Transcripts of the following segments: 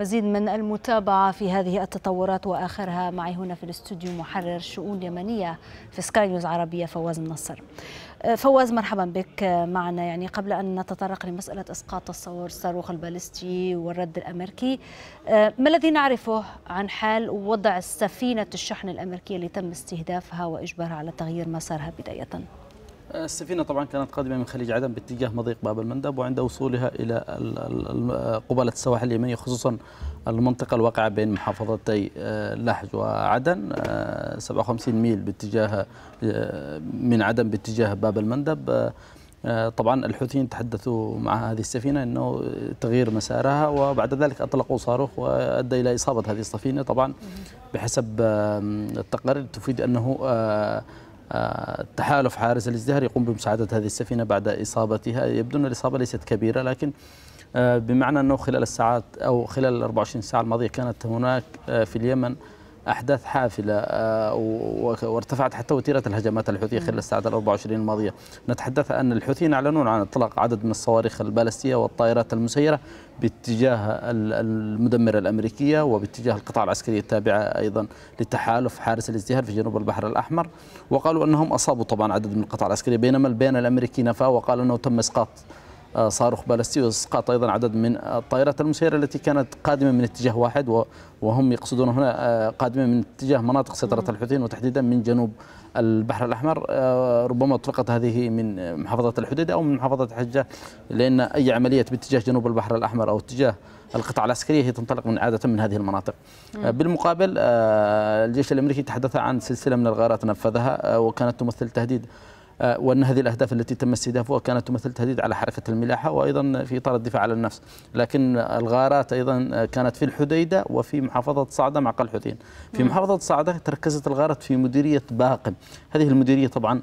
مزيد من المتابعة في هذه التطورات وآخرها معي هنا في الاستوديو محرر شؤون يمنية في سكاي نيوز عربية فواز النصر أه، فواز مرحبا بك أه، معنا يعني قبل أن نتطرق لمسألة إسقاط الصاروخ البالستي والرد الأمريكي أه، ما الذي نعرفه عن حال وضع السفينة الشحن الأمريكية اللي تم استهدافها وإجبارها على تغيير مسارها بداية؟ آه، السفينة طبعا كانت قادمة من خليج عدن باتجاه مضيق باب المندب وعند وصولها إلى آه، قبالة السواحل اليمنيه خصوصا المنطقة الواقعة بين محافظتي آه، لحج وعدن 57 ميل باتجاه من عدن باتجاه باب المندب طبعا الحوثيين تحدثوا مع هذه السفينة أنه تغيير مسارها وبعد ذلك أطلقوا صاروخ وأدى إلى إصابة هذه السفينة طبعا بحسب التقارير تفيد أنه تحالف حارس الازدهار يقوم بمساعدة هذه السفينة بعد إصابتها يبدو أن الإصابة ليست كبيرة لكن آه، بمعنى أنه خلال الساعات أو خلال 24 ساعة الماضية كانت هناك آه، في اليمن احداث حافله آه، وارتفعت حتى وتيره الهجمات الحوثيه خلال الساعات ال 24 الماضيه، نتحدث ان الحوثيين اعلنون عن اطلاق عدد من الصواريخ البالستيه والطائرات المسيره باتجاه المدمره الامريكيه وباتجاه القطاع العسكري التابعه ايضا لتحالف حارس الازدهار في جنوب البحر الاحمر، وقالوا انهم اصابوا طبعا عدد من القطاع العسكري بينما البيان الامريكي نفى وقال انه تم اسقاط آه، صاروخ بالستي واسقاط ايضا عدد من الطائرات المسيره التي كانت قادمه من اتجاه واحد وهم يقصدون هنا آه، قادمه من اتجاه مناطق سيطره الحوثيين وتحديدا من جنوب البحر الاحمر آه، ربما اطلقت هذه من محافظه الحديده او من محافظه حجه لان اي عمليه باتجاه جنوب البحر الاحمر او اتجاه القطاع العسكريه هي تنطلق من عاده من هذه المناطق. مم. بالمقابل الجيش الامريكي تحدث عن سلسله من الغارات نفذها وكانت تمثل تهديد آه، وأن هذه الأهداف التي تم استهدافها كانت تمثل تهديد على حركة الملاحة وأيضا في إطار الدفاع على النفس لكن الغارات أيضا آه، كانت في الحديدة وفي محافظة صعدة مع قلحوثين في محافظة صعدة تركزت الغارات في مديرية باقم هذه المديرية طبعا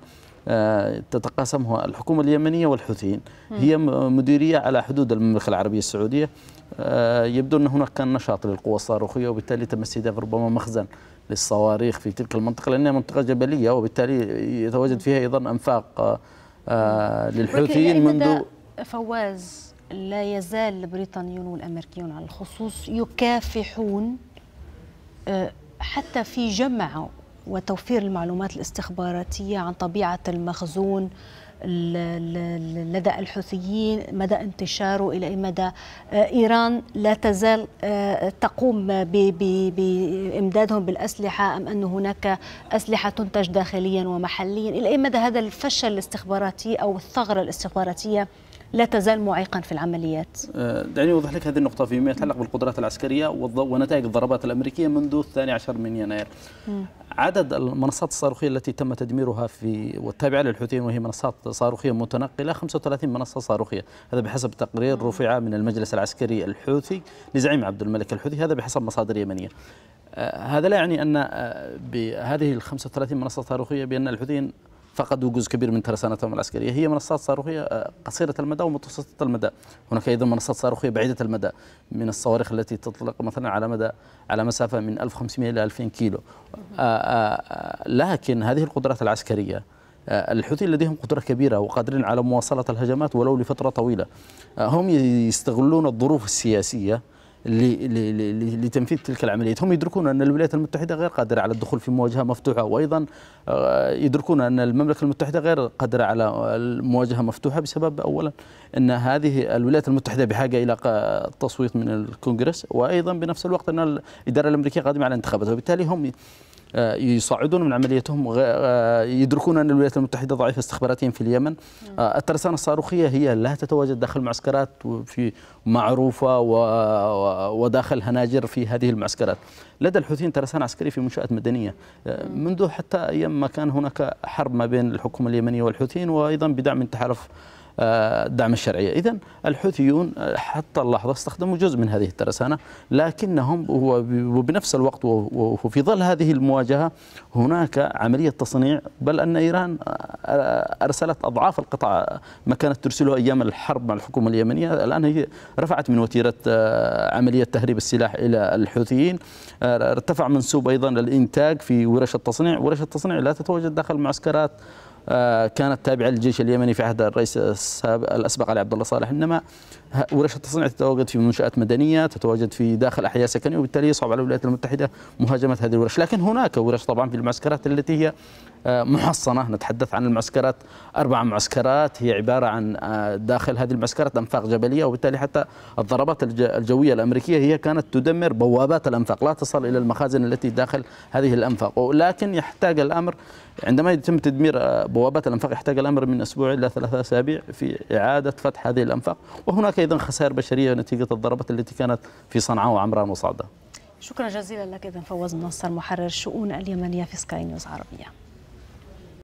آه، تتقاسمها الحكومة اليمنية والحوثيين هي مديرية على حدود المملكة العربية السعودية آه، يبدو أن هناك كان نشاط للقوى الصاروخية وبالتالي تم استهداف ربما مخزن للصواريخ في تلك المنطقة لأنها منطقة جبلية وبالتالي يتواجد فيها أيضا أنفاق آه، للحوثيين منذ فواز لا يزال البريطانيون والأمريكيون على الخصوص يكافحون حتى في جمع وتوفير المعلومات الاستخباراتية عن طبيعة المخزون لدى الحوثيين مدى انتشاره إلى أي مدى آه، إيران لا تزال آه، تقوم بإمدادهم بالأسلحة أم أن هناك أسلحة تنتج داخليا ومحليا إلى أي مدى هذا الفشل الاستخباراتي أو الثغرة الاستخباراتية لا تزال معيقا في العمليات أه، دعني أوضح لك هذه النقطة فيما يتعلق بالقدرات العسكرية ونتائج الضربات الأمريكية منذ الثاني عشر من يناير م. عدد المنصات الصاروخية التي تم تدميرها في والتابعة للحوثيين وهي منصات صاروخية متنقلة 35 منصة صاروخية هذا بحسب تقرير رفع من المجلس العسكري الحوثي لزعيم عبد الملك الحوثي هذا بحسب مصادر يمنية أه، هذا لا يعني أن أه، بهذه ال 35 منصة صاروخية بأن الحوثيين فقدوا جزء كبير من ترسانتهم العسكريه هي منصات صاروخيه آه، قصيره المدى ومتوسطه المدى هناك ايضا منصات صاروخيه بعيده المدى من الصواريخ التي تطلق مثلا على مدى على مسافه من 1500 الى 2000 كيلو آه، آه، لكن هذه القدرات العسكريه الحوثي لديهم قدرة كبيرة وقادرين على مواصلة الهجمات ولو لفترة طويلة هم يستغلون الظروف السياسية لتنفيذ تلك العملية هم يدركون أن الولايات المتحدة غير قادرة على الدخول في مواجهة مفتوحة وأيضا آه، يدركون أن المملكة المتحدة غير قادرة على المواجهه مفتوحة بسبب أولا أن هذه الولايات المتحدة بحاجة إلى تصويت من الكونغرس وأيضا بنفس الوقت أن الإدارة الأمريكية قادمة على انتخابات وبالتالي هم آه، يصعدون من عمليتهم آه، يدركون أن الولايات المتحدة ضعيفة استخباراتيا في اليمن آه، الترسانة الصاروخية هي لا تتواجد داخل معسكرات في معروفة وداخل هناجر في هذه المعسكرات لدى الحوثيين ترسانة عسكرية في منشآت مدنية منذ حتى أيام ما كان هناك حرب ما بين الحكومة اليمنية والحوثيين وأيضا بدعم من تحالف الدعم الشرعية إذا الحوثيون حتى اللحظة استخدموا جزء من هذه الترسانة لكنهم وبنفس الوقت وفي ظل هذه المواجهة هناك عملية تصنيع بل أن إيران أرسلت أضعاف القطع ما كانت ترسله أيام الحرب مع الحكومة اليمنية الآن هي رفعت من وتيرة عملية تهريب السلاح إلى الحوثيين ارتفع منسوب أيضا الإنتاج في ورش التصنيع ورش التصنيع لا تتواجد داخل معسكرات آه، كانت تابعه للجيش اليمني في عهد الرئيس السابق الاسبق علي عبد الله صالح انما ورش التصنيع تتواجد في منشات مدنيه تتواجد في داخل احياء سكنيه وبالتالي يصعب على الولايات المتحده مهاجمه هذه الورش لكن هناك ورش طبعا في المعسكرات التي هي محصنة نتحدث عن المعسكرات أربع معسكرات هي عبارة عن آه، داخل هذه المعسكرات أنفاق جبلية وبالتالي حتى الضربات الجوية الأمريكية هي كانت تدمر بوابات الأنفاق لا تصل إلى المخازن التي داخل هذه الأنفاق ولكن يحتاج الأمر عندما يتم تدمير آه، بوابات الأنفاق يحتاج الأمر من أسبوع إلى ثلاثة أسابيع في إعادة فتح هذه الأنفاق وهناك أيضا خسائر بشرية نتيجة الضربات التي كانت في صنعاء وعمران وصعدة شكرا جزيلا لك إذا فوز النصر محرر شؤون اليمنية في سكاي نيوز عربية